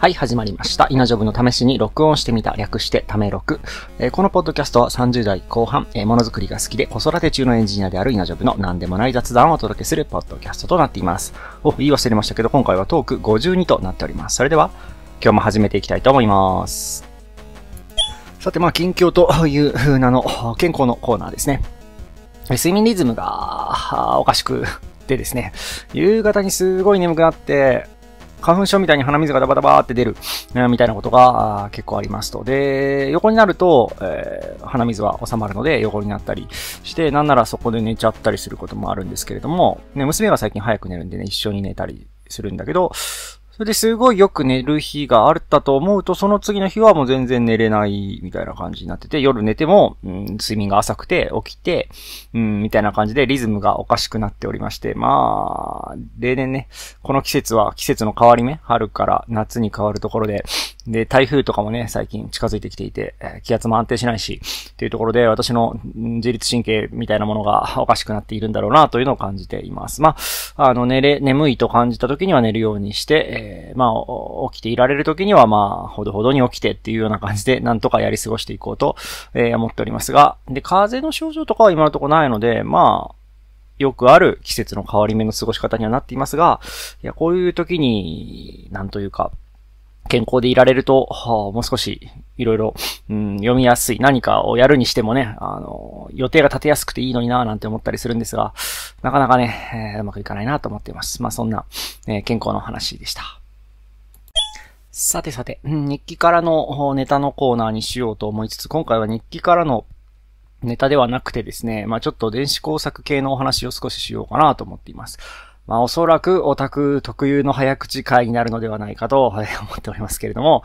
はい、始まりました。イナジョブの試しに録音してみた、略してため録。えー、このポッドキャストは30代後半、えー、ものづくりが好きで子育て中のエンジニアであるイナジョブの何でもない雑談をお届けするポッドキャストとなっています。お、言い忘れましたけど、今回はトーク52となっております。それでは、今日も始めていきたいと思います。さて、まあ、近況という名の健康のコーナーですね。睡眠リズムがおかしくでですね、夕方にすごい眠くなって、花粉症みたいに鼻水がダバダバーって出る、みたいなことが結構ありますと。で、横になると、えー、鼻水は収まるので横になったりして、なんならそこで寝ちゃったりすることもあるんですけれども、ね、娘が最近早く寝るんでね、一緒に寝たりするんだけど、それですごいよく寝る日があったと思うと、その次の日はもう全然寝れないみたいな感じになってて、夜寝ても、うん、睡眠が浅くて起きて、うん、みたいな感じでリズムがおかしくなっておりまして、まあ、例年ね、この季節は季節の変わり目、春から夏に変わるところで、で、台風とかもね、最近近づいてきていて、気圧も安定しないし、というところで私の自律神経みたいなものがおかしくなっているんだろうなというのを感じています。まあ、あの、寝れ、眠いと感じた時には寝るようにして、えー、まあ、起きていられる時にはまあ、ほどほどに起きてっていうような感じで、なんとかやり過ごしていこうと、えー、思っておりますが、で、風邪の症状とかは今のところないので、まあ、よくある季節の変わり目の過ごし方にはなっていますが、いや、こういう時に、なんというか、健康でいられると、はあ、もう少し、いろいろ、うん、読みやすい。何かをやるにしてもね、あの、予定が立てやすくていいのになぁなんて思ったりするんですが、なかなかね、えー、うまくいかないなと思っています。まあ、そんな、えー、健康の話でした。さてさて、日記からのネタのコーナーにしようと思いつつ、今回は日記からのネタではなくてですね、まあちょっと電子工作系のお話を少ししようかなと思っています。まあおそらくオタク特有の早口会になるのではないかと、思っておりますけれども、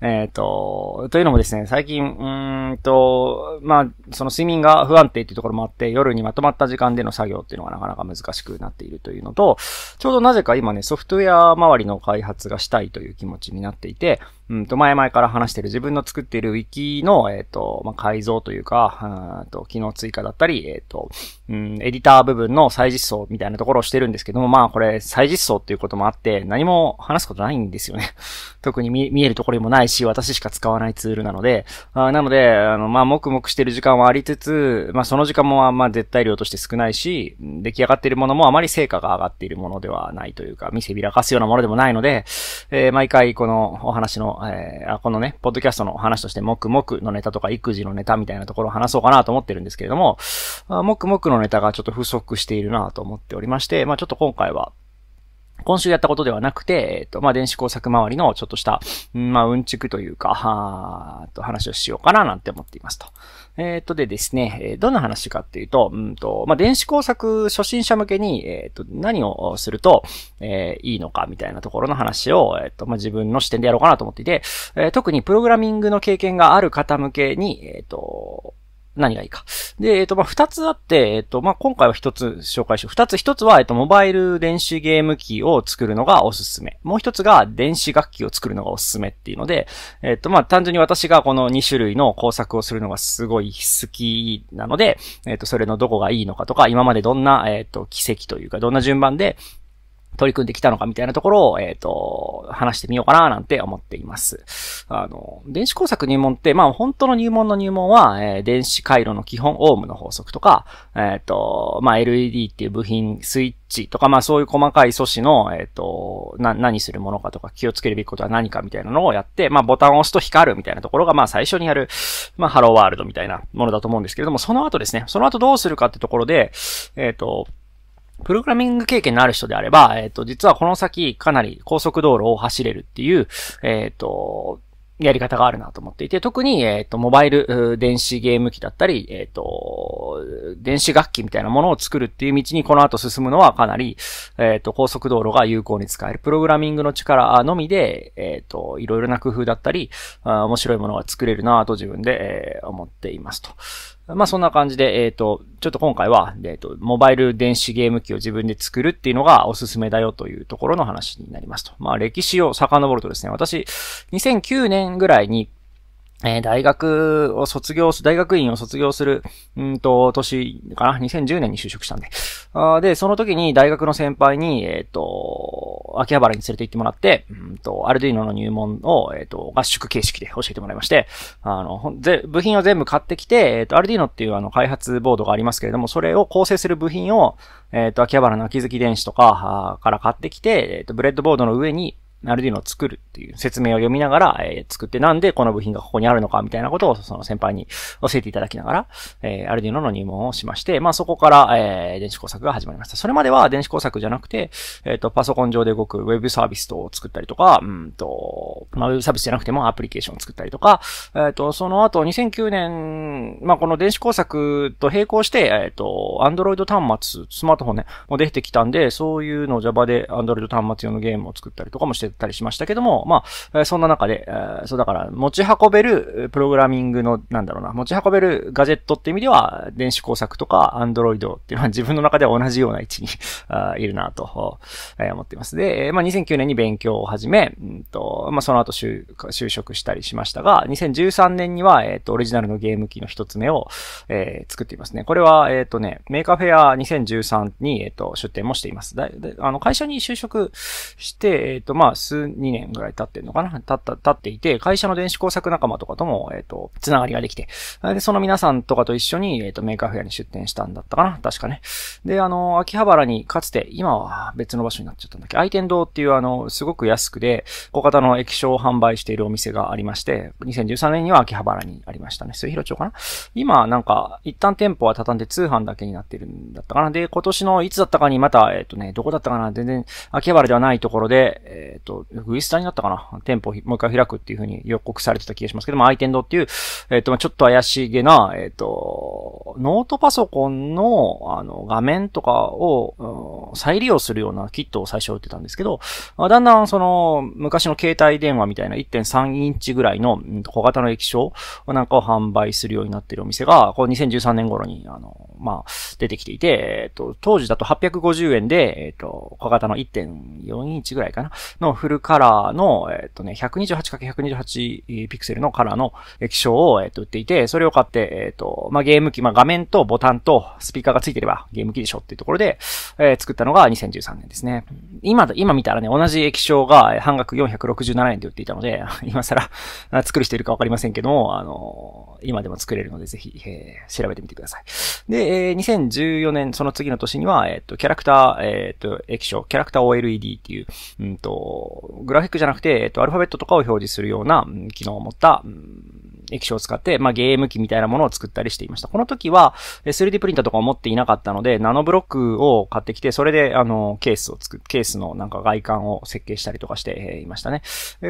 えっ、ー、と、というのもですね、最近、うんと、まあ、その睡眠が不安定っていうところもあって、夜にまとまった時間での作業っていうのがなかなか難しくなっているというのと、ちょうどなぜか今ね、ソフトウェア周りの開発がしたいという気持ちになっていて、うんと、前々から話してる自分の作っているウィキの、えっ、ー、と、まあ、改造というか、うんと、機能追加だったり、えっ、ー、と、うん、エディター部分の再実装みたいなところをしてるんですけども、まあ、これ、再実装っていうこともあって、何も話すことないんですよね。特に見見えるところにもないし、私しか使わないツールなので、あなので、あの、まあ、黙々してる時間はありつつ、まあ、その時間も、あんま絶対量として少ないし、出来上がっているものもあまり成果が上がっているものではないというか、見せびらかすようなものでもないので、えー、毎回このお話のえー、このね、ポッドキャストの話として、もくもくのネタとか育児のネタみたいなところを話そうかなと思ってるんですけれども、もくもくのネタがちょっと不足しているなと思っておりまして、まあちょっと今回は、今週やったことではなくて、えっ、と、まあ、電子工作周りのちょっとした、まあ、うんちくというか、はーと話をしようかななんて思っていますと。えー、っとでですね、どんな話かっていうと、うんと、まあ、電子工作初心者向けに、えー、っと、何をすると、えー、いいのかみたいなところの話を、えっと、まあ、自分の視点でやろうかなと思っていて、え特にプログラミングの経験がある方向けに、えっと、何がいいか。で、えっ、ー、と、まあ、二つあって、えっ、ー、と、まあ、今回は一つ紹介しよう。二つ、一つは、えっ、ー、と、モバイル電子ゲーム機を作るのがおすすめ。もう一つが、電子楽器を作るのがおすすめっていうので、えっと、まあ、単純に私がこの二種類の工作をするのがすごい好きなので、えっと、それのどこがいいのかとか、今までどんな、えっと、奇跡というか、どんな順番で、取り組んできたのかみたいなところを、えっ、ー、と、話してみようかななんて思っています。あの、電子工作入門って、まあ本当の入門の入門は、えー、電子回路の基本、オームの法則とか、えっ、ー、と、まあ LED っていう部品、スイッチとか、まあそういう細かい素子の、えっ、と、な、何するものかとか気をつけるべきことは何かみたいなのをやって、まあボタンを押すと光るみたいなところが、まあ最初にやる、まあハローワールドみたいなものだと思うんですけれども、その後ですね、その後どうするかってところで、えっ、と、プログラミング経験のある人であれば、えっ、ー、と、実はこの先かなり高速道路を走れるっていう、えっ、ー、と、やり方があるなと思っていて、特に、えっ、ー、と、モバイル、電子ゲーム機だったり、えっ、と、電子楽器みたいなものを作るっていう道にこの後進むのはかなり、えっ、と、高速道路が有効に使える。プログラミングの力のみで、えっ、と、いろいろな工夫だったり、あ面白いものが作れるなと自分で、え思っていますと。まあそんな感じで、えっ、ー、と、ちょっと今回は、えっ、ー、と、モバイル電子ゲーム機を自分で作るっていうのがおすすめだよというところの話になりますと。まあ歴史を遡るとですね、私、2009年ぐらいにえー、大学を卒業す、大学院を卒業する、うんと、年かな ?2010 年に就職したんで。あで、その時に大学の先輩に、えっ、ー、と、秋葉原に連れて行ってもらって、うんと、アルディーノの入門を、えっ、ー、と、合宿形式で教えてもらいまして、あの、ぜ部品を全部買ってきて、えっ、と、アルディーノっていうあの、開発ボードがありますけれども、それを構成する部品を、えっ、と、秋葉原の秋月電子とかから買ってきて、えっ、と、ブレッドボードの上に、アルディノを作るっていう説明を読みながら、えー、作ってなんでこの部品がここにあるのかみたいなことをその先輩に教えていただきながら、えー、ルディ u の入門をしまして、まあそこから、えー、電子工作が始まりました。それまでは電子工作じゃなくて、えっ、ー、と、パソコン上で動く Web サービスを作ったりとか、うんと、まあ Web サービスじゃなくてもアプリケーションを作ったりとか、えっ、と、その後2009年、まあこの電子工作と並行して、えっ、と、Android 端末、スマートフォンね、も出てきたんで、そういうのを Java で Android 端末用のゲームを作ったりとかもしてったりしましたけども、まあ、そんな中で、そうだから、持ち運べるプログラミングの、なんだろうな、持ち運べるガジェットって意味では、電子工作とか、アンドロイドっていうのは自分の中では同じような位置に いるなと、思っています。で、まあ、2009年に勉強を始め、うんとまあ、その後就職したりしましたが、2013年には、えっ、ー、と、オリジナルのゲーム機の一つ目を、えー、作っていますね。これは、えっ、ー、とね、メーカーフェア2013に、えっ、と、出展もしています。だあの会社に就職して、えっ、と、まあ、ス2年ぐらい経ってんのかな経った、経っていて、会社の電子工作仲間とかとも、えっ、ー、と、繋がりができて、で、その皆さんとかと一緒に、えっ、ー、と、メーカーフェアに出店したんだったかな確かね。で、あの、秋葉原にかつて、今は別の場所になっちゃったんだっけ愛天堂っていう、あの、すごく安くで、小型の液晶を販売しているお店がありまして、2013年には秋葉原にありましたね。末広町かな今、なんか、一旦店舗は畳んで通販だけになってるんだったかなで、今年のいつだったかにまた、えっ、ー、とね、どこだったかな全然、秋葉原ではないところで、えっ、と、ウイスターになったかな店舗もう一回開くっていうふうに予告されてた気がしますけども、アイテンドっていう、えっ、ー、と、ちょっと怪しげな、えっ、ー、と、ノートパソコンの、あの、画面とかを、うん、再利用するようなキットを最初売ってたんですけど、だんだんその、昔の携帯電話みたいな1.3インチぐらいの小型の液晶なんかを販売するようになってるお店が、こう2013年頃に、あの、まあ、出てきていて、えっと、当時だと850円で、えっと、小型の1.4インチぐらいかな、のフルカラーの、えっとね、128×128 ピクセルのカラーの液晶を、えっと、売っていて、それを買って、えっと、まあ、ゲーム機、まあ、画面とボタンとスピーカーがついてればゲーム機でしょっていうところで、えー、作ったのが2013年ですね。今、今見たらね、同じ液晶が半額467円で売っていたので、今更作る人いるかわかりませんけども、あの、今でも作れるので、ぜひ、えー、調べてみてください。で、えー、2014年、その次の年には、えっ、ー、と、キャラクター、えっ、ー、と、液晶、キャラクター OLED っていう、うんと、グラフィックじゃなくて、えっ、と、アルファベットとかを表示するような、うん、機能を持った、うん液晶を使って、まあ、ゲーム機みたいなものを作ったりしていました。この時は、3D プリンターとかを持っていなかったので、ナノブロックを買ってきて、それで、あの、ケースを作ケースのなんか外観を設計したりとかしていましたね。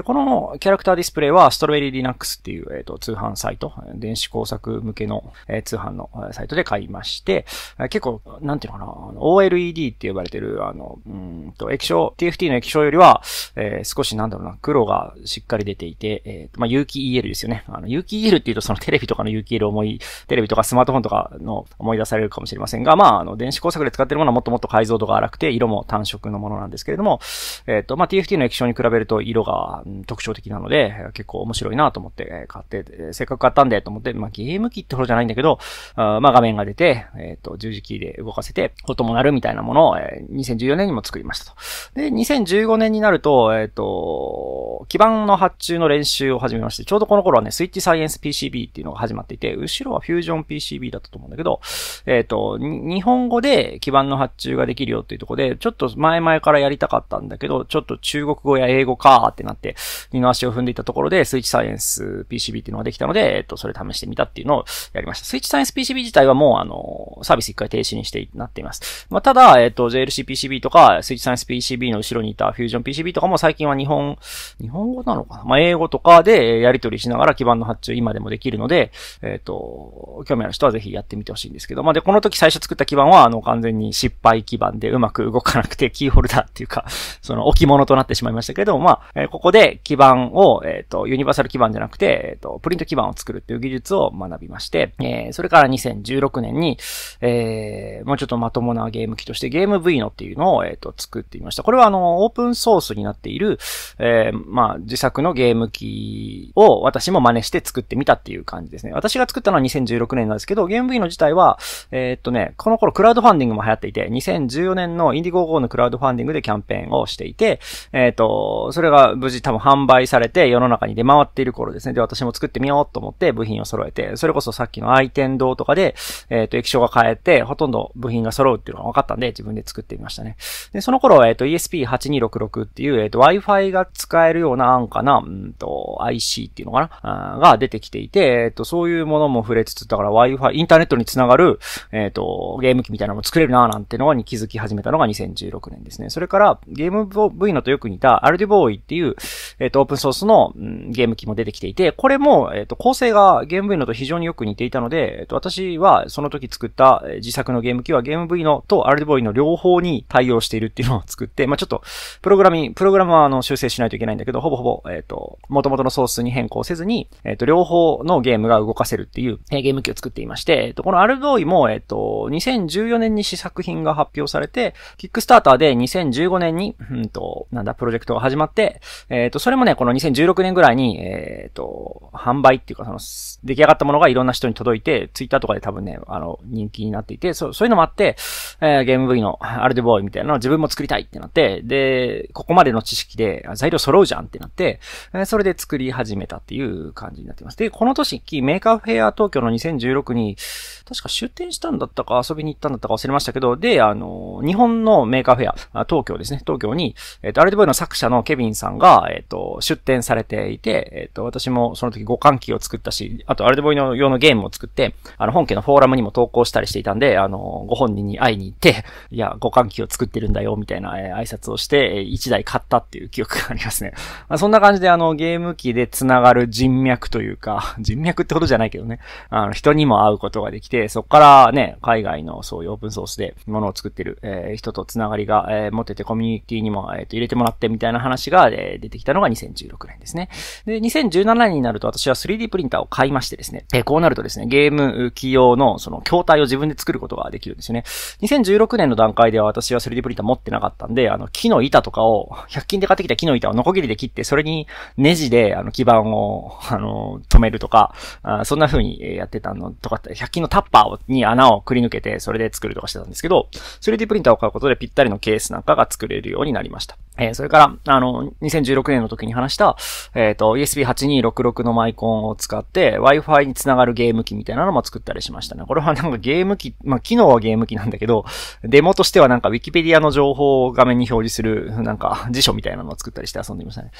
このキャラクターディスプレイは、ストロベリーリナックスっていう、えっ、ー、と、通販サイト電子工作向けの、え通販のサイトで買いまして、結構、なんていうのかな、OLED って呼ばれてる、あの、うんと、液晶、TFT の液晶よりは、えー、少しなんだろうな、黒がしっかり出ていて、えー、まあ、有機 EL ですよね。あの、有機 EL っていうとそのテレビとかの有機 EL 思い、テレビとかスマートフォンとかの思い出されるかもしれませんが、まあ、あの、電子工作で使ってるものはもっともっと解像度が荒くて、色も単色のものなんですけれども、えっ、ー、と、まあ、TFT の液晶に比べると色が特徴的なので、結構面白いなと思って買って、せっかく買ったんでと思って、まあ、ゲーム機ってほどじゃないんだけど、あまあ、画面が出て、えっ、ー、と、十字キーで動かせて、音も鳴るみたいなものを、えー、2014年にも作りましたと。で、2015年になると、えっ、ー、と、基盤の発注の練習を始めまして、ちょうどこの頃はね、スイッチサイエンス PCB っていうのが始まっていて、後ろはフュージョン PCB だったと思うんだけど、えっ、ー、と、日本語で基盤の発注ができるよっていうとこで、ちょっと前々からやりたかったんだけど、ちょっと中国語や英語かーってなって、二の足を踏んでいたところで、スイッチサイエンス PCB っていうのができたので、えっ、ー、と、それで試してみたっていうのをやりました。スイッチサイエンス PCB 自体はもう、あの、サービス一回停止にして、なっています。まあ、ただ、えっ、と、JLC PCB とか、スイッチサイエンス PCB の後ろにいたフュージョン PCB とかも最近は日本、日本語なのかなまあ、英語とかでやり取りしながら基盤の発注今でもできるので、えっ、と、興味ある人はぜひやってみてほしいんですけど、まあ、で、この時最初作った基盤は、あの、完全に失敗基盤でうまく動かなくて、キーホルダーっていうか、その置物となってしまいましたけど、まあ、えここで基盤を、えっ、と、ユニバーサル基盤じゃなくて、えっ、と、プリント基盤を作るっていう技術を学びまして、えー、それから2016年に、えー、もうちょっとまともなゲーム機としてゲーム V のっていうのを、えっ、ー、と、作ってみました。これはあの、オープンソースになっている、えー、まあ、自作のゲーム機を私も真似して作ってみたっていう感じですね。私が作ったのは2016年なんですけど、ゲーム V の自体は、えー、っとね、この頃クラウドファンディングも流行っていて、2014年のインディゴーゴーのクラウドファンディングでキャンペーンをしていて、えー、っと、それが無事多分販売されて世の中に出回っている頃ですね。で、私も作ってみようと思って部品品を揃えて、それこそさっきの愛天堂とかで、えっ、ー、と、液晶が変えて、ほとんど部品が揃うっていうのが分かったんで、自分で作ってみましたね。で、その頃は、えっ、ー、と、ESP8266 っていう、えっ、ー、と、Wi-Fi が使えるような安価な、うんと、IC っていうのかなが出てきていて、えっ、と、そういうものも触れつつ、だから Wi-Fi、インターネットにつながる、えっ、と、ゲーム機みたいなのも作れるなーなんてのに気づき始めたのが2016年ですね。それから、ゲーム部員のとよく似た、アルディボーイっていう、えっ、と、オープンソースの、うん、ゲーム機も出てきていて、これも、えっ、と、構成がゲーム V のと非常によく似ていたので、えっと、私はその時作った自作のゲーム機はゲーム V のとアルドボーイの両方に対応しているっていうのを作って、まあ、ちょっと、プログラミング、プログラムはあの修正しないといけないんだけど、ほぼほぼ、えっ、ー、と、元々のソースに変更せずに、えっ、ー、と、両方のゲームが動かせるっていう、えー、ゲーム機を作っていまして、えっ、と、このアルドボーイも、えっ、と、2014年に試作品が発表されて、キックスターターで2015年に、うんと、なんだ、プロジェクトが始まって、えっ、と、それもね、この2016年ぐらいに、えっ、と、販売っていうか、その、出来上がったものがいろんな人に届いて、ツイッターとかで多分ね、あの、人気になっていて、そう、そういうのもあって、えー、ゲーム V のアルデボーイみたいなのを自分も作りたいってなって、で、ここまでの知識で材料揃うじゃんってなって、えそれで作り始めたっていう感じになってます。で、この年、メーカーフェア東京の2016に、確か出店したんだったか遊びに行ったんだったか忘れましたけど、で、あの、日本のメーカーフェア、東京ですね、東京に、えっ、ー、と、アルデボーイの作者のケビンさんが、えっ、ー、と、出店されていて、えっ、ー、と、私もその時互換機を作ったし、あとアルデボイの用のゲームを作って、あの、本家のフォーラムにも投稿したりしていたんで、あの、ご本人に会いに行って、いや、互換機を作ってるんだよ、みたいな、えー、挨拶をして、えー、1台買ったっていう記憶がありますね。まあ、そんな感じで、あの、ゲーム機で繋がる人脈というか、人脈ってことじゃないけどね、あの、人にも会うことができて、そこからね、海外のそういうオープンソースでものを作ってる、えー、人と繋がりが、えー、持ててコミュニティにも、えー、と入れてもらってみたいな話が、えー、出てきたのが2016年ですね。で、2017年になると私は 3D プリンターを買いました。してですね、えこうなるとですね、ゲーム機用のその筐体を自分で作ることができるんですよね。2016年の段階では私は 3D プリンター持ってなかったんで、あの、木の板とかを、100均で買ってきた木の板をノコギリで切って、それにネジで、あの、基板を、あの、止めるとか、あそんな風にやってたのとか、100均のタッパーに穴をくり抜けて、それで作るとかしてたんですけど、3D プリンターを買うことでぴったりのケースなんかが作れるようになりました。えー、それから、あの、2016年の時に話した、えっ、ー、と、USB8266 のマイコンを使って、Wi-Fi につながるゲーム機みたいなのも作ったりしましたね。これはなんかゲーム機、まあ、機能はゲーム機なんだけど、デモとしてはなんか Wikipedia の情報を画面に表示する、なんか辞書みたいなのを作ったりして遊んでいましたね。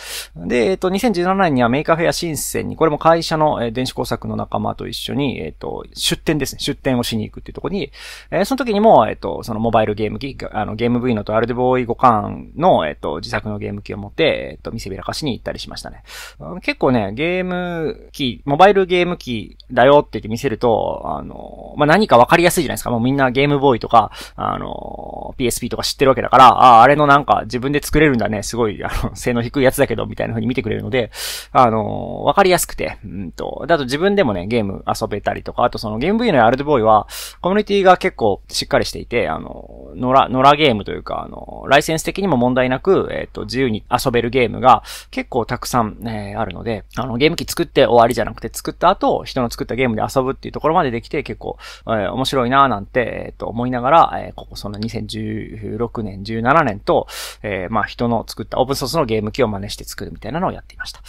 で、えっと、2017年にはメーカーフェア新鮮に、これも会社の、ー、電子工作の仲間と一緒に、えっと、出展ですね。出展をしに行くっていうところに、えー、その時にも、えっと、そのモバイルゲーム機、あの、ゲーム V のとアルデボーイ互換の、えっと、自作のゲーム機を持って、えっと、見せびらかしに行ったりしましたね。結構ね、ゲーム機、モバイルゲームゲーム機だよって言って見せると、あの、まあ、何かわかりやすいじゃないですか。もうみんなゲームボーイとか、あの、PSP とか知ってるわけだから、ああ、あれのなんか自分で作れるんだね。すごい、あの、性能低いやつだけど、みたいな風に見てくれるので、あの、わかりやすくて、うんと、だと自分でもね、ゲーム遊べたりとか、あとそのゲーム V のアルドボーイは、コミュニティが結構しっかりしていて、あの、野良、野良ゲームというか、あの、ライセンス的にも問題なく、えっ、ー、と、自由に遊べるゲームが結構たくさん、えあるので、あの、ゲーム機作って終わりじゃなくて、作ったった後、人の作ったゲームで遊ぶっていうところまでできて、結構、えー、面白いなぁなんて、えっ、ー、と、思いながら、えー、ここその2016年、17年と、えー、まあ、人の作ったオープンソースのゲーム機を真似して作るみたいなのをやっていました。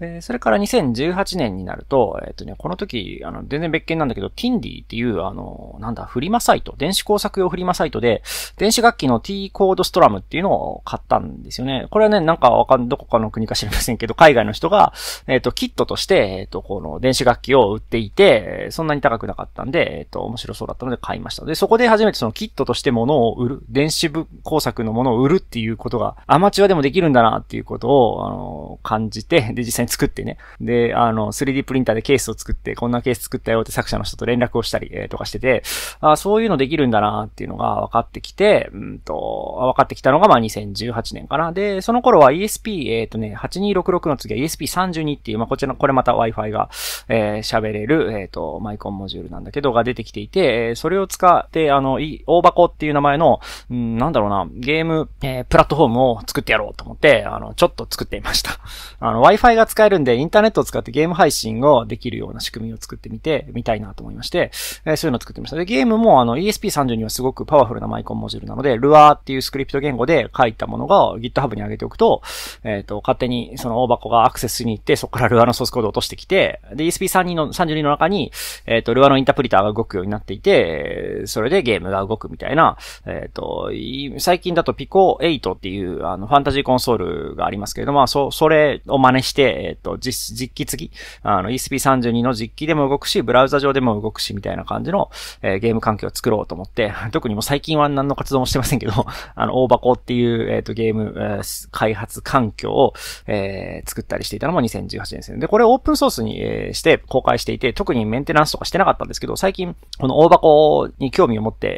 え、それから2018年になると、えっ、とね、この時、あの、全然別件なんだけど、キンディっていう、あの、なんだ、フリマサイト、電子工作用フリマサイトで、電子楽器の T コードストラムっていうのを買ったんですよね。これはね、なんかわかん、どこかの国か知りませんけど、海外の人が、えっ、と、キットとして、えっ、と、この電子楽器を売っていて、そんなに高くなかったんで、えっ、と、面白そうだったので買いました。で、そこで初めてそのキットとして物を売る、電子工作のものを売るっていうことが、アマチュアでもできるんだなっていうことを、あの、感じて、で、実際に作ってね。で、あの、3D プリンターでケースを作って、こんなケース作ったよって作者の人と連絡をしたり、えー、とかしてて、あそういうのできるんだなっていうのが分かってきて、うんと、分かってきたのがまあ2018年かな。で、その頃は ESP、えっ、ー、とね、8266の次は ESP32 っていう、まあこちら、これまた Wi-Fi が、えー、喋れる、えっ、ー、と、マイコンモジュールなんだけど、が出てきていて、それを使って、あの、い大箱っていう名前の、うん、なんだろうな、ゲーム、えー、プラットフォームを作ってやろうと思って、あの、ちょっと作ってみました。あの、Wi-Fi が使使えるんで、インターネットを使ってゲーム配信をできるような仕組みを作ってみて、みたいなと思いまして、えー、そういうのを作ってみました。で、ゲームもあの ESP32 はすごくパワフルなマイコンモジュールなので、ルアーっていうスクリプト言語で書いたものが GitHub に上げておくと、えっ、ー、と、勝手にその大箱がアクセスに行って、そこからルアーのソースコードを落としてきて、で、ESP32 の、32の中に、えっ、ー、と、ルアーのインタープリターが動くようになっていて、それでゲームが動くみたいな、えっ、と、最近だとピコ8っていうあのファンタジーコンソールがありますけれども、まあ、そ、それを真似して、えっ、ー、と、実、実機付き、あの、ESP32 の実機でも動くし、ブラウザ上でも動くし、みたいな感じの、えー、ゲーム環境を作ろうと思って、特にもう最近は何の活動もしてませんけど、あの、大箱っていう、えっ、ー、と、ゲーム、えー、開発環境を、えー、作ったりしていたのも2018年ですね。で、これオープンソースに、えー、して公開していて、特にメンテナンスとかしてなかったんですけど、最近、この大箱に興味を持って、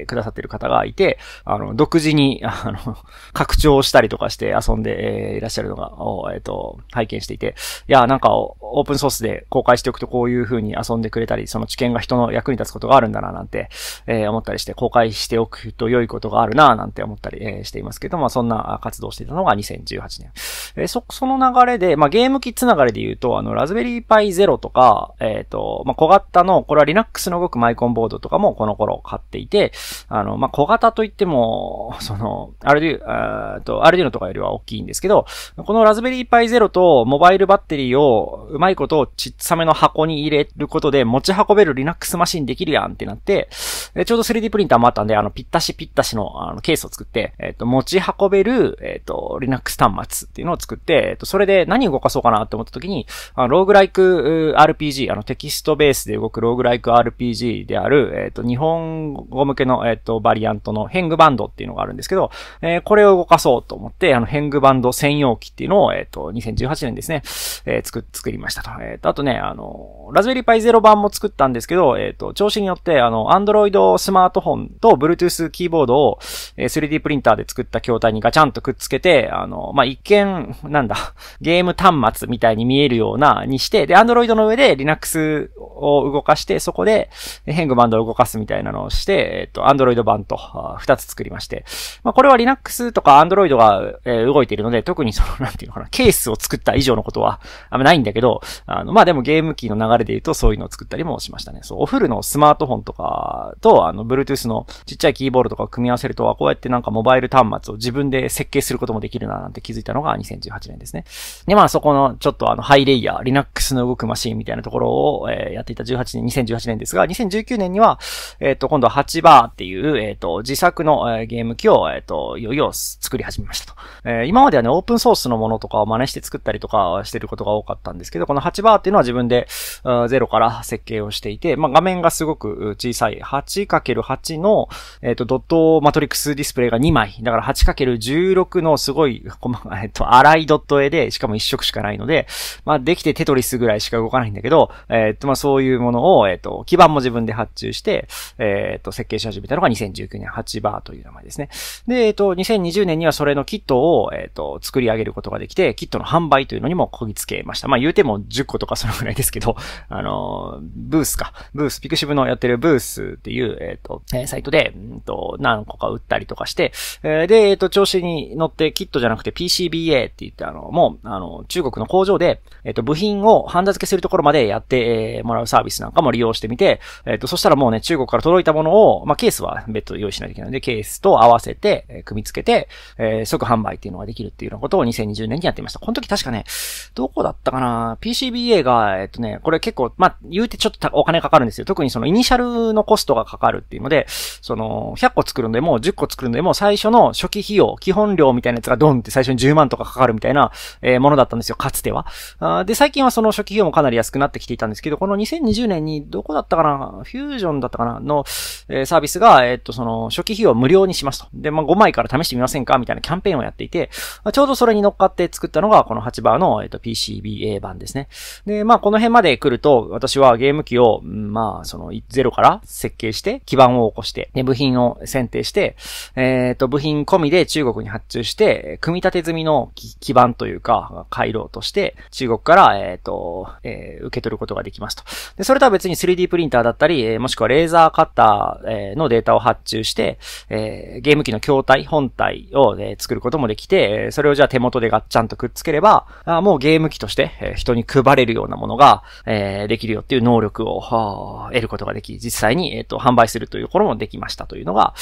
えー、くださってる方がいて、あの、独自に、あの、拡張したりとかして遊んで、えー、いらっしゃるのが、えっ、と、拝見していて、て、いや、なんかオープンソースで公開しておくとこういう風に遊んでくれたり、その知見が人の役に立つことがあるんだな、なんて、えー、思ったりして、公開しておくと良いことがあるな、なんて思ったり、えー、していますけど、まあそんな活動をしていたのが2018年。えー、そ、その流れで、まあゲーム機つながりで言うと、あの、ラズベリーパイゼロとか、えっ、と、まあ小型の、これは Linux の動くマイコンボードとかもこの頃買っていて、あの、まあ小型といっても、その、アルディ、えっと、アルディノとかよりは大きいんですけど、このラズベリーパイゼロとモバイルバッテリーをうまいことちっさめの箱に入れることで持ち運べる Linux マシンできるやんってなって、でちょうど 3D プリンターもあったんで、あの、ぴったしぴったしのあのケースを作って、えっ、ー、と、持ち運べる、えっ、ー、と、Linux 端末っていうのを作って、えっ、ー、と、それで何動かそうかなって思った時に、あのローグライク RPG、あの、テキストベースで動くローグライク RPG である、えっ、と、日本語向けの、えっ、と、バリアントのヘングバンドっていうのがあるんですけど、えこれを動かそうと思って、あの、ヘングバンド専用機っていうのを、えっ、と、2018年ですね、えー、作、作りましたと。えっ、ー、と、あとね、あの、ラズベリーパイゼロ版も作ったんですけど、えっ、ー、と、調子によって、あの、Android スマートフォンと Bluetooth キーボードを、え 3D プリンターで作った筐体にガチャンとくっつけて、あの、まあ、一見、なんだ、ゲーム端末みたいに見えるようなにして、で、Android の上で Linux を動かして、そこでヘングバンドを動かすみたいなのをして、えっ、と、Android 版と2つ作りまして、まあ、これは Linux とか Android が、え動いているので、特にその、なんていうのかな、ケースを作った以上ののことは、あんまないんだけど、あの、まあ、でもゲーム機の流れで言うとそういうのを作ったりもしましたね。そう、おフルのスマートフォンとかと、あの、Bluetooth のちっちゃいキーボードとかを組み合わせると、こうやってなんかモバイル端末を自分で設計することもできるななんて気づいたのが2018年ですね。で、まあ、そこの、ちょっとあの、ハイレイヤー、Linux の動くマシンみたいなところを、えー、やっていた18年、2018年ですが、2019年には、えっ、ー、と、今度は8バーっていう、えっ、ー、と、自作の、えー、ゲーム機を、えっ、と、いよいよ作り始めましたと。え今まではね、オープンソースのものとかを真似して作ったりとか、してることが多かったんですけど、この8バーっていうのは自分で0から設計をしていて、まあ、画面がすごく小さい 8×8 の、えっ、ー、と、ドットマトリックスディスプレイが2枚。だから 8×16 のすごい、えっ、ー、と、粗いドット絵で、しかも1色しかないので、まあ、できてテトリスぐらいしか動かないんだけど、えっ、ー、と、まあ、そういうものを、えっ、と、基板も自分で発注して、えっ、と、設計し始めたのが2019年8バーという名前ですね。で、えっ、と、2020年にはそれのキットを、えっ、と、作り上げることができて、キットの販売というのにももこぎつけました。まあ言うても10個とかそのぐらいですけど、あの、ブースか。ブース、ピクシブのやってるブースっていう、えっ、ー、と、サイトで、うんと、何個か売ったりとかして、えー、で、えっ、ー、と、調子に乗ってキットじゃなくて PCBA って言って、あの、もう、あの、中国の工場で、えっ、と、部品をハンダ付けするところまでやって、えもらうサービスなんかも利用してみて、えっ、と、そしたらもうね、中国から届いたものを、まあケースは別途用意しないといけないので、ケースと合わせて、え組み付けて、え即販売っていうのができるっていうようなことを2020年にやっていました。この時確かね、どこだったかな ?PCBA が、えっとね、これ結構、まあ、言うてちょっとお金かかるんですよ。特にそのイニシャルのコストがかかるっていうので、その、100個作るのでも、10個作るのでも、最初の初期費用、基本料みたいなやつがドンって最初に10万とかかかるみたいな、えー、ものだったんですよ、かつては。で、最近はその初期費用もかなり安くなってきていたんですけど、この2020年にどこだったかなフュージョンだったかなの、えー、サービスが、えー、っと、その、初期費用無料にしますと。で、まあ、5枚から試してみませんかみたいなキャンペーンをやっていて、ちょうどそれに乗っかって作ったのが、この8バーのえっと、PCBA 版ですね。で、まあ、この辺まで来ると、私はゲーム機を、まあ、その、0から設計して、基盤を起こして、で、部品を選定して、えっ、ー、と、部品込みで中国に発注して、組み立て済みの基盤というか、回路として、中国から、えっ、ー、と、えー、受け取ることができますと。で、それとは別に 3D プリンターだったり、えもしくはレーザーカッター、えのデータを発注して、えゲーム機の筐体、本体を、え作ることもできて、それをじゃあ手元でガッチャンとくっつければ、あもゲーム機として、え人に配れるようなものが、えできるよっていう能力を得ることができ、実際に、えっ、と、販売するというところもできましたというのが、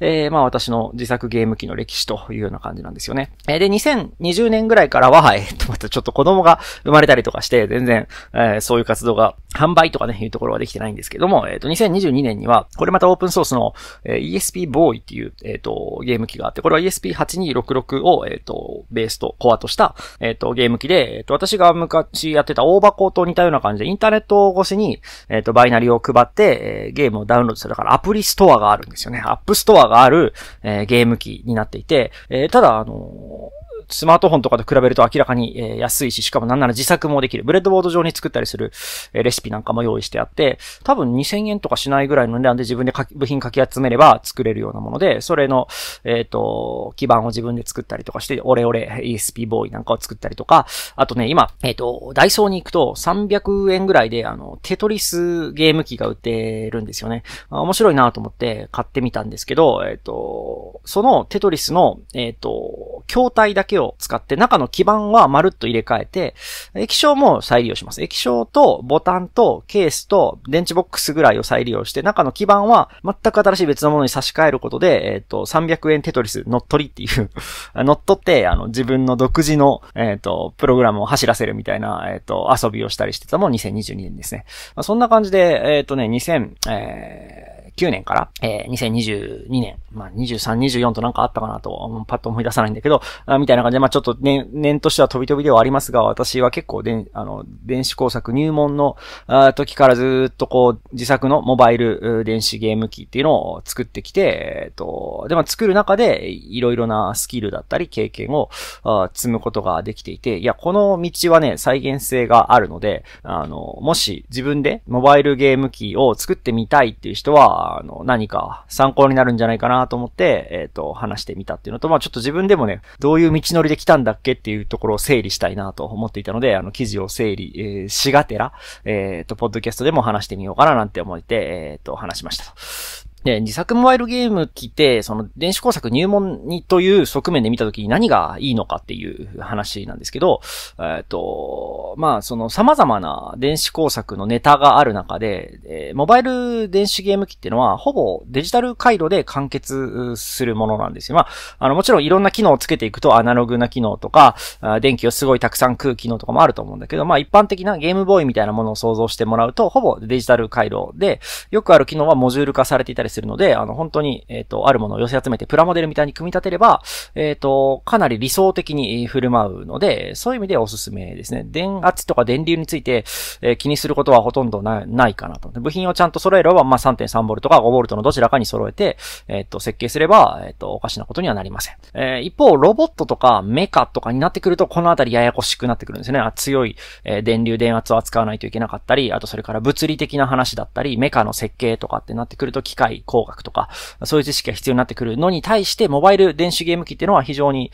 えー、まあ私の自作ゲーム機の歴史というような感じなんですよね。えー、で、2020年ぐらいからは、えー、っと、またちょっと子供が生まれたりとかして、全然、えー、そういう活動が、販売とかね、いうところはできてないんですけども、えっ、と、2022年には、これまたオープンソースの、えー、ESP ボーイっていう、えっ、と、ゲーム機があって、これは ESP8266 を、えっ、と、ベースとコアとした、えっ、と、ゲーム機で、で、えっ、と、私が昔やってた大箱と似たような感じで、インターネット越しに、えっ、と、バイナリーを配って、えゲームをダウンロードする。だからアプリストアがあるんですよね。アップストアがある、えゲーム機になっていて、えただ、あのスマートフォンとかと比べると明らかに、え安いし、しかもなんなら自作もできる。ブレッドボード上に作ったりする、えレシピなんかも用意してあって、多分2000円とかしないぐらいの値段で自分で部品かき集めれば作れるようなもので、それの、えっ、ー、と、基板を自分で作ったりとかして、オレオレ ESP ボーイなんかを作ったりとか、あとね、今、えっ、ー、と、ダイソーに行くと300円ぐらいで、あの、テトリスゲーム機が売ってるんですよね。まあ、面白いなと思って買ってみたんですけど、えっ、ー、と、そのテトリスの、えっ、と、筐体だけけを使って中の基板はまるっと入れ替えて、液晶も再利用します。液晶とボタンとケースと電池ボックスぐらいを再利用して、中の基板は全く新しい別のものに差し替えることで、えっ、ー、と、300円テトリス乗っ取りっていう 乗っ取って、あの、自分の独自の、えっ、ー、と、プログラムを走らせるみたいな、えっ、ー、と、遊びをしたりしてたも2022年ですね。まあ、そんな感じで、えっ、とね、2000、えー9年から、えー、2022年まあ、23、24となんかあったかなと、パッと思い出さないんだけど、あみたいな感じで、まあ、ちょっと年、年としては飛び飛びではありますが、私は結構で、あの、電子工作入門のあ時からずっとこう、自作のモバイル電子ゲーム機っていうのを作ってきて、えっ、と、で、まあ、作る中で、いろいろなスキルだったり経験をあ積むことができていて、いや、この道はね、再現性があるので、あの、もし自分でモバイルゲーム機を作ってみたいっていう人は、あの、何か参考になるんじゃないかなと思って、えっ、ー、と、話してみたっていうのと、まあちょっと自分でもね、どういう道のりで来たんだっけっていうところを整理したいなと思っていたので、あの、記事を整理、えー、しがてら、えっ、ー、と、ポッドキャストでも話してみようかななんて思って、えっ、と、話しましたで、自作モバイルゲーム機って、その電子工作入門にという側面で見たときに何がいいのかっていう話なんですけど、えっ、ー、と、まあ、その様々な電子工作のネタがある中で、えー、モバイル電子ゲーム機っていうのは、ほぼデジタル回路で完結するものなんですよ。まあ、あの、もちろんいろんな機能をつけていくとアナログな機能とか、電気をすごいたくさん食う機能とかもあると思うんだけど、まあ、一般的なゲームボーイみたいなものを想像してもらうと、ほぼデジタル回路で、よくある機能はモジュール化されていたりするするので、あの、本当に、えっ、ー、と、あるものを寄せ集めてプラモデルみたいに組み立てれば、えっ、ー、と、かなり理想的に振る舞うので、そういう意味でおすすめですね。電圧とか電流について、えー、気にすることはほとんどないかなと。部品をちゃんと揃えれば、まあ、3.3V とか 5V のどちらかに揃えて、えっ、ー、と、設計すれば、えっ、と、おかしなことにはなりません。え一方、ロボットとかメカとかになってくると、このあたりややこしくなってくるんですね。あ強い、え電流電圧を扱わないといけなかったり、あとそれから物理的な話だったり、メカの設計とかってなってくると機械工学とか、そういう知識が必要になってくるのに対して、モバイル電子ゲーム機っていうのは非常に、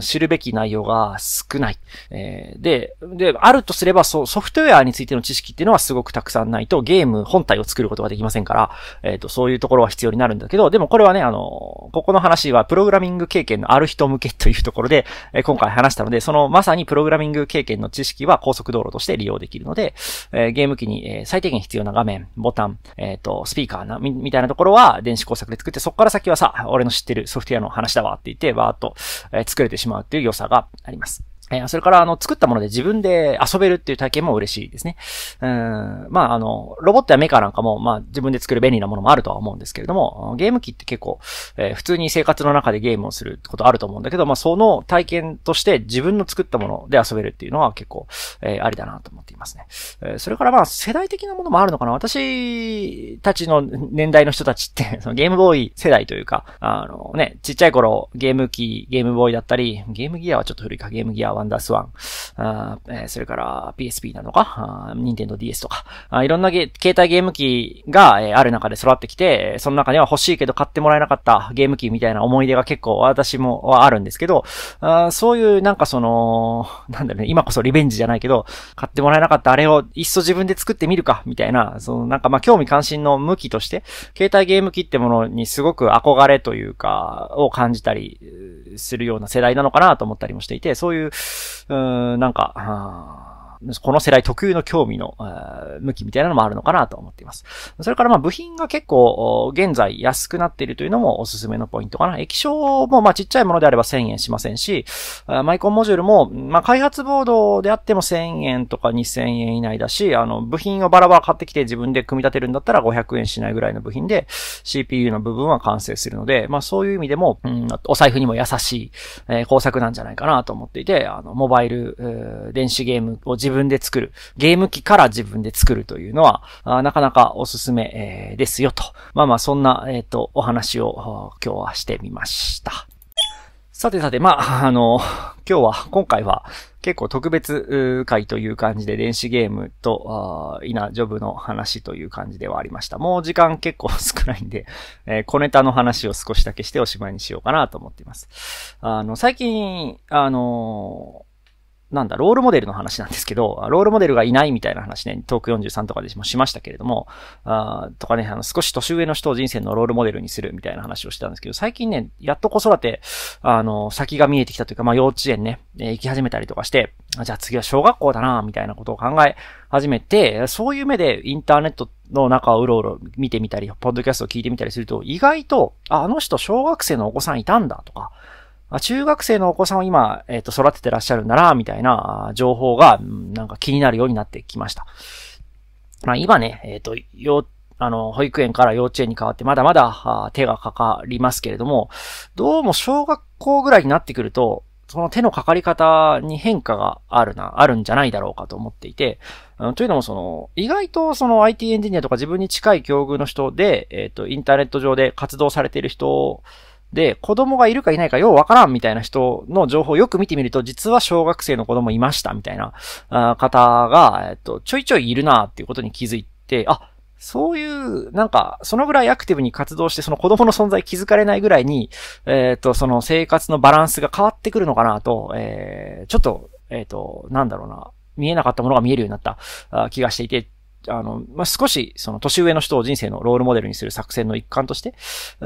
知るべき内容が少ない。えー、で、で、あるとすればソフトウェアについての知識っていうのはすごくたくさんないと、ゲーム本体を作ることができませんから、えっ、ー、と、そういうところは必要になるんだけど、でもこれはね、あの、ここの話はプログラミング経験のある人向けというところで、えー、今回話したので、そのまさにプログラミング経験の知識は高速道路として利用できるので、えー、ゲーム機に、え最低限必要な画面、ボタン、えっ、と、スピーカーな、み、みたいなところは電子工作で作って、そこから先はさ、俺の知ってるソフトウェアの話だわって言って、わーっと、え作れてしまうっていう良さがあります。えー、それから、あの、作ったもので自分で遊べるっていう体験も嬉しいですね。うん。まあ、あの、ロボットやメーカーなんかも、まあ、自分で作る便利なものもあるとは思うんですけれども、ゲーム機って結構、えー、普通に生活の中でゲームをすることあると思うんだけど、まあ、その体験として自分の作ったもので遊べるっていうのは結構、えー、ありだなと思っていますね。えそれからまあ、世代的なものもあるのかな。私たちの年代の人たちって そのゲームボーイ世代というか、あのね、ちっちゃい頃、ゲーム機、ゲームボーイだったり、ゲームギアはちょっと古いか、ゲームギアはワンダースワン、あえそれから PSP なのか、ニンテンド d s とか、あいろんな携帯ゲーム機が、えー、ある中で育ってきて、その中には欲しいけど買ってもらえなかったゲーム機みたいな思い出が結構私もはあるんですけど、あそういうなんかその、なんだろうね、今こそリベンジじゃないけど、買ってもらえなかったあれをいっそ自分で作ってみるか、みたいな、そのなんかまあ興味関心の向きとして、携帯ゲーム機ってものにすごく憧れというか、を感じたりするような世代なのかなと思ったりもしていて、そういう、うん、なんか、この世代特有の興味の、向きみたいなのもあるのかなと思っています。それからまあ部品が結構、現在安くなっているというのもおすすめのポイントかな。液晶もまあちっちゃいものであれば1000円しませんし、マイコンモジュールも、まあ開発ボードであっても1000円とか2000円以内だし、あの、部品をバラバラ買ってきて自分で組み立てるんだったら500円しないぐらいの部品で CPU の部分は完成するので、まあそういう意味でも、うん、お財布にも優しい、え工作なんじゃないかなと思っていて、あの、モバイル、電子ゲームを自分で作る、ゲーム機から自分で作るというのは、なかなかおすすめ、ですよと。まあまあ、そんな、えっ、ー、と、お話を今日はしてみました。さてさて、まあ、あの、今日は、今回は、結構特別会という感じで電子ゲームと、いな、ジョブの話という感じではありました。もう時間結構少ないんで、えー、小ネタの話を少しだけしておしまいにしようかなと思っています。あの、最近、あのなんだ、ロールモデルの話なんですけど、ロールモデルがいないみたいな話ね、トーク43とかでもしましたけれども、あとかね、あの、少し年上の人を人生のロールモデルにするみたいな話をしてたんですけど、最近ね、やっと子育て、あの、先が見えてきたというか、まあ、幼稚園ね、え行き始めたりとかして、じゃあ次は小学校だな、みたいなことを考え始めて、そういう目でインターネットの中をうろうろ見てみたり、ポッドキャストを聞いてみたりすると、意外と、あ、あの人小学生のお子さんいたんだとか、中学生のお子さんを今、えっ、と、育ててらっしゃるんだな、みたいな情報が、なんか気になるようになってきました。まあ今ね、えっ、と、幼、あの、保育園から幼稚園に変わって、まだまだ手がかかりますけれども、どうも小学校ぐらいになってくると、その手のかかり方に変化があるな、あるんじゃないだろうかと思っていて、というのもその、意外とその IT エンジニアとか自分に近い境遇の人で、えっ、ー、と、インターネット上で活動されている人で、子供がいるかいないかようわからんみたいな人の情報をよく見てみると、実は小学生の子供いましたみたいな方が、えっと、ちょいちょいいるなっていうことに気づいて、あ、そういう、なんか、そのぐらいアクティブに活動して、その子供の存在気づかれないぐらいに、えっ、と、その生活のバランスが変わってくるのかなと、えー、ちょっと、えっ、と、なんだろうな、見えなかったものが見えるようになった気がしていて、あの、まあ、少し、その、年上の人を人生のロールモデルにする作戦の一環として、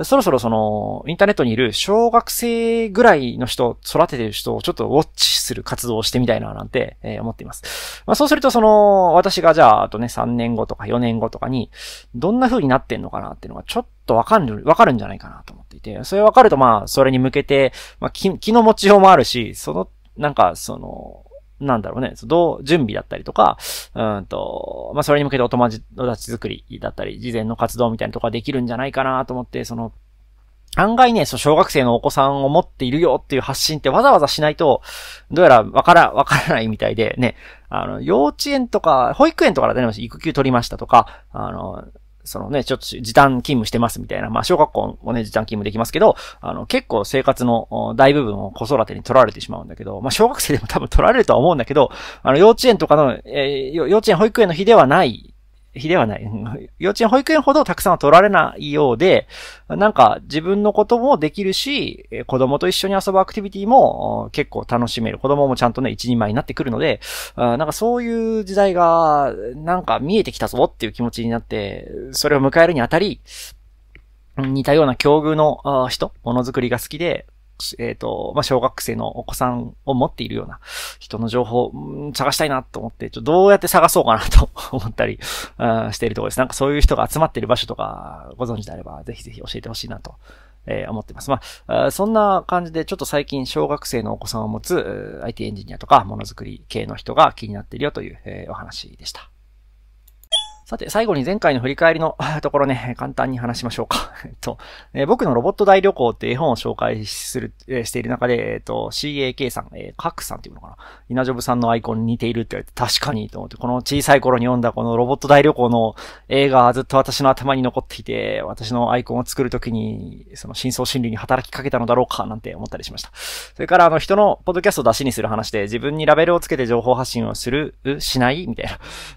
そろそろその、インターネットにいる小学生ぐらいの人、育ててる人をちょっとウォッチする活動をしてみたいななんて、えー、思っています。まあ、そうすると、その、私がじゃあ、あとね、3年後とか4年後とかに、どんな風になってんのかなっていうのが、ちょっとわかる、わかるんじゃないかなと思っていて、それわかると、まあ、それに向けて、まあ、気の持ちようもあるし、その、なんか、その、なんだろうね、どう、準備だったりとか、うんと、まあ、それに向けてお友達、作りだったり、事前の活動みたいなとかできるんじゃないかなと思って、その、案外ね、そう、小学生のお子さんを持っているよっていう発信ってわざわざしないと、どうやらわから、わからないみたいで、ね、あの、幼稚園とか、保育園とかで、ね、育休取りましたとか、あの、そのね、ちょっと時短勤務してますみたいな、まあ小学校もね、時短勤務できますけど、あの、結構生活の大部分を子育てに取られてしまうんだけど、まあ小学生でも多分取られるとは思うんだけど、あの、幼稚園とかの、えー、幼稚園保育園の日ではない日ではない。幼稚園、保育園ほどたくさんは取られないようで、なんか自分のこともできるし、子供と一緒に遊ぶアクティビティも結構楽しめる。子供もちゃんとね、一人前になってくるので、なんかそういう時代が、なんか見えてきたぞっていう気持ちになって、それを迎えるにあたり、似たような境遇の人、ものづくりが好きで、えっ、ー、と、まあ、小学生のお子さんを持っているような人の情報、を探したいなと思って、ちょっとどうやって探そうかなと 思ったり、うん、しているところです。なんかそういう人が集まっている場所とかご存知であれば、ぜひぜひ教えてほしいなと。えー、思ってます。まあ、そんな感じで、ちょっと最近小学生のお子さんを持つ IT エンジニアとかものづくり系の人が気になっているよという、えー、お話でした。さて、最後に前回の振り返りの ところね、簡単に話しましょうか。えっと、えー、僕のロボット大旅行って絵本を紹介する、えー、している中で、えっと、CAK さん、えー、カクさんっていうのかな。イナジョブさんのアイコンに似ているって言われて、確かにと思って、この小さい頃に読んだこのロボット大旅行の映画はずっと私の頭に残っていて、私のアイコンを作るときに、その真相心理に働きかけたのだろうか、なんて思ったりしました。それから、あの、人のポッドキャストを出しにする話で、自分にラベルをつけて情報発信をする、しないみたい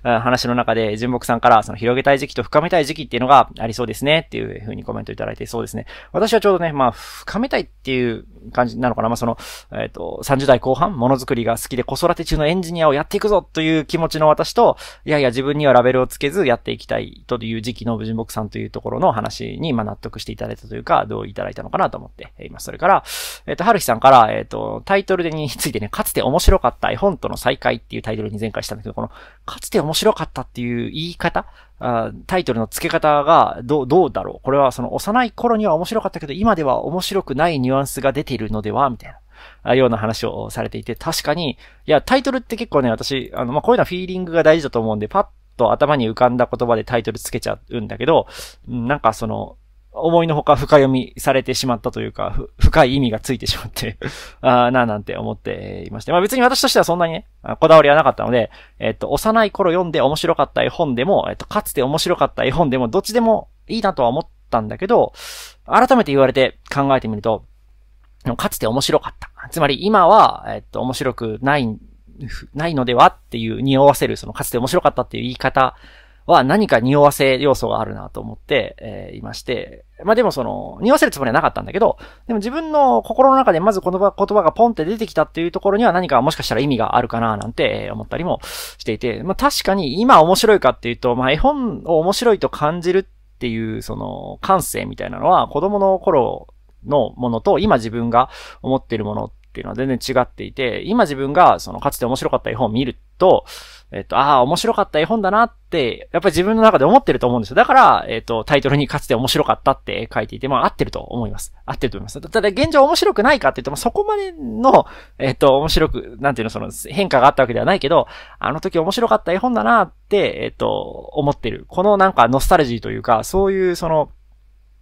な話の中で、純木さんから、その広げたい時期と深めたい時期っていうのがありそうですねっていう風にコメントいただいてそうですね。私はちょうどね、まあ、深めたいっていう感じなのかな。まあ、その、えっ、ー、と、30代後半、ものづくりが好きで子育て中のエンジニアをやっていくぞという気持ちの私と、いやいや自分にはラベルをつけずやっていきたいという時期の文木さんというところの話に、まあ、納得していただいたというか、どういただいたのかなと思っています。それから、えっ、ー、と、はるひさんから、えっ、ー、と、タイトルに ついてね、かつて面白かった絵本との再会っていうタイトルに前回したんだけど、この、かつて面白かったっていう言い方方あタイトルの付け方がどどうだろうこれはその幼い頃には面白かったけど、今では面白くないニュアンスが出ているのではみたいな。あような話をされていて、確かに、いや、タイトルって結構ね、私、あの、まあ、こういうのはフィーリングが大事だと思うんで、パッと頭に浮かんだ言葉でタイトルつけちゃうんだけど、なんかその、思いのほか深読みされてしまったというか、深い意味がついてしまって ああ、なあなんて思っていまして。まあ別に私としてはそんなにね、こだわりはなかったので、えっと、幼い頃読んで面白かった絵本でも、えっと、かつて面白かった絵本でも、どっちでもいいなとは思ったんだけど、改めて言われて考えてみると、かつて面白かった。つまり今は、えっと、面白くない、ないのではっていう匂わせる、そのかつて面白かったっていう言い方は何か匂わせ要素があるなと思って、えー、いまして、まあでもその、匂わせるつもりはなかったんだけど、でも自分の心の中でまずこの言葉がポンって出てきたっていうところには何かもしかしたら意味があるかななんて思ったりもしていて、まあ確かに今面白いかっていうと、まあ絵本を面白いと感じるっていうその感性みたいなのは子供の頃のものと今自分が思っているものっていうのは全然違っていて、今自分がそのかつて面白かった絵本を見ると、えっと、ああ、面白かった絵本だなって、やっぱり自分の中で思ってると思うんですよ。だから、えっと、タイトルにかつて面白かったって書いていて、まあ合ってると思います。合ってると思います。ただ、現状面白くないかって言っても、そこまでの、えっと、面白く、なんていうの、その変化があったわけではないけど、あの時面白かった絵本だなって、えっと、思ってる。このなんかノスタルジーというか、そういうその、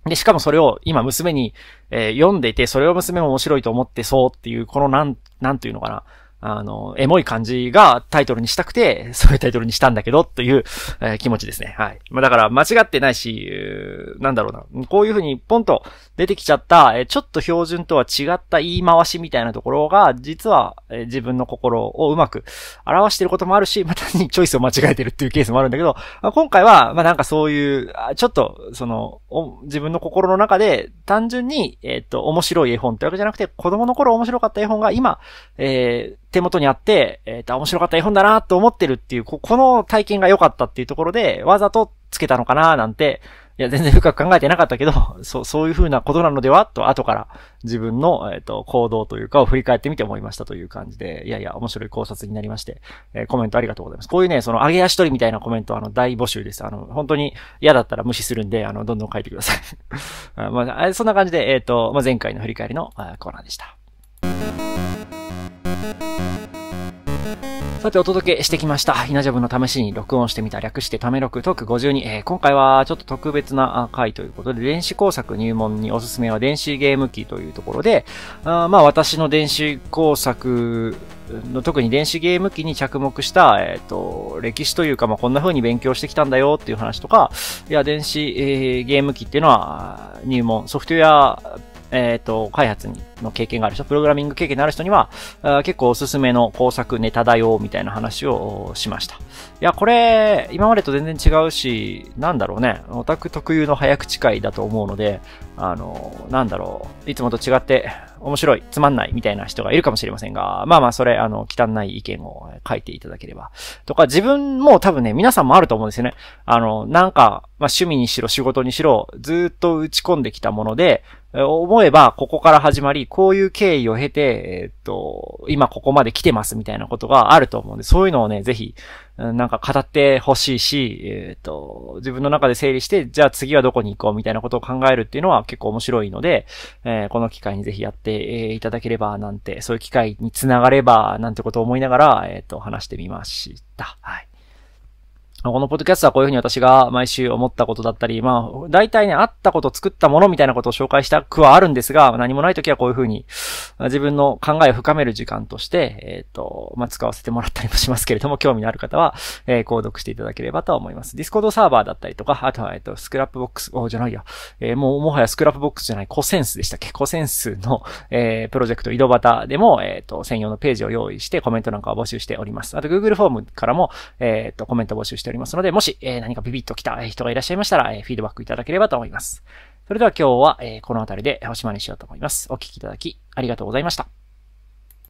で、しかもそれを今娘に、えー、読んでいて、それを娘も面白いと思ってそうっていう、このなん、なんていうのかな。あの、エモい感じがタイトルにしたくて、そういうタイトルにしたんだけど、という、えー、気持ちですね。はい。まあ、だから間違ってないし、なんだろうな。こういうふうにポンと出てきちゃった、えちょっと標準とは違った言い回しみたいなところが、実は、え自分の心をうまく表してることもあるし、またにチョイスを間違えてるっていうケースもあるんだけど、今回は、まあ、なんかそういう、ちょっと、その、自分の心の中で単純に、えっ、と、面白い絵本ってわけじゃなくて、子供の頃面白かった絵本が今、えー手元にあって、えっ、ー、と、面白かった絵本だなと思ってるっていう、この体験が良かったっていうところで、わざとつけたのかななんて、いや、全然深く考えてなかったけど、そう、そういう風なことなのではと、後から自分の、えっ、ー、と、行動というかを振り返ってみて思いましたという感じで、いやいや、面白い考察になりまして、えー、コメントありがとうございます。こういうね、その、上げ足取りみたいなコメント、あの、大募集です。あの、本当に嫌だったら無視するんで、あの、どんどん書いてください。あまあ、そんな感じで、えっ、ー、と、まあ、前回の振り返りのコーナーでした。さてお届けしてきました。ひなじゃぶの試しに録音してみた略してため録トーク52、えー、今回はちょっと特別な回ということで、電子工作入門におすすめは電子ゲーム機というところで、あまあ私の電子工作の特に電子ゲーム機に着目した、えっ、ー、と、歴史というか、まあ、こんな風に勉強してきたんだよっていう話とか、いや、電子、えー、ゲーム機っていうのは入門、ソフトウェア、えっ、ー、と、開発にの経験がある人、プログラミング経験のある人には、結構おすすめの工作ネタだよ、みたいな話をしました。いや、これ、今までと全然違うし、なんだろうね、オタク特有の早口会だと思うので、あの、なんだろう、いつもと違って、面白い、つまんない、みたいな人がいるかもしれませんが、まあまあ、それ、あの、汚い意見を書いていただければ。とか、自分も多分ね、皆さんもあると思うんですよね。あの、なんか、まあ、趣味にしろ、仕事にしろ、ずっと打ち込んできたもので、思えば、ここから始まり、こういう経緯を経て、えっと、今ここまで来てますみたいなことがあると思うんで、そういうのをね、ぜひ、なんか語ってほしいし、えっと、自分の中で整理して、じゃあ次はどこに行こうみたいなことを考えるっていうのは結構面白いので、えー、この機会にぜひやっていただければなんて、そういう機会につながればなんてことを思いながら、えっと、話してみました。はい。このポッドキャストはこういうふうに私が毎週思ったことだったり、まあ、大体ね、あったこと、作ったものみたいなことを紹介したくはあるんですが、何もない時はこういうふうに、自分の考えを深める時間として、えっ、ー、と、まあ、使わせてもらったりもしますけれども、興味のある方は、えー、購読していただければと思います。ディスコードサーバーだったりとか、あとは、えっ、ー、と、スクラップボックス、お、じゃないや、えー、もう、もはやスクラップボックスじゃない、コセンスでしたっけコセンスの、えー、プロジェクト、井戸端でも、えっ、ー、と、専用のページを用意して、コメントなんかを募集しております。あと、Google フォームからも、えっ、ー、と、コメント募集しておりますので、もし、えー、何かビビッと来た人がいらっしゃいましたら、えー、フィードバックいただければと思います。それでは今日は、えー、この辺りでおしまいにしようと思います。お聴きいただきありがとうございました。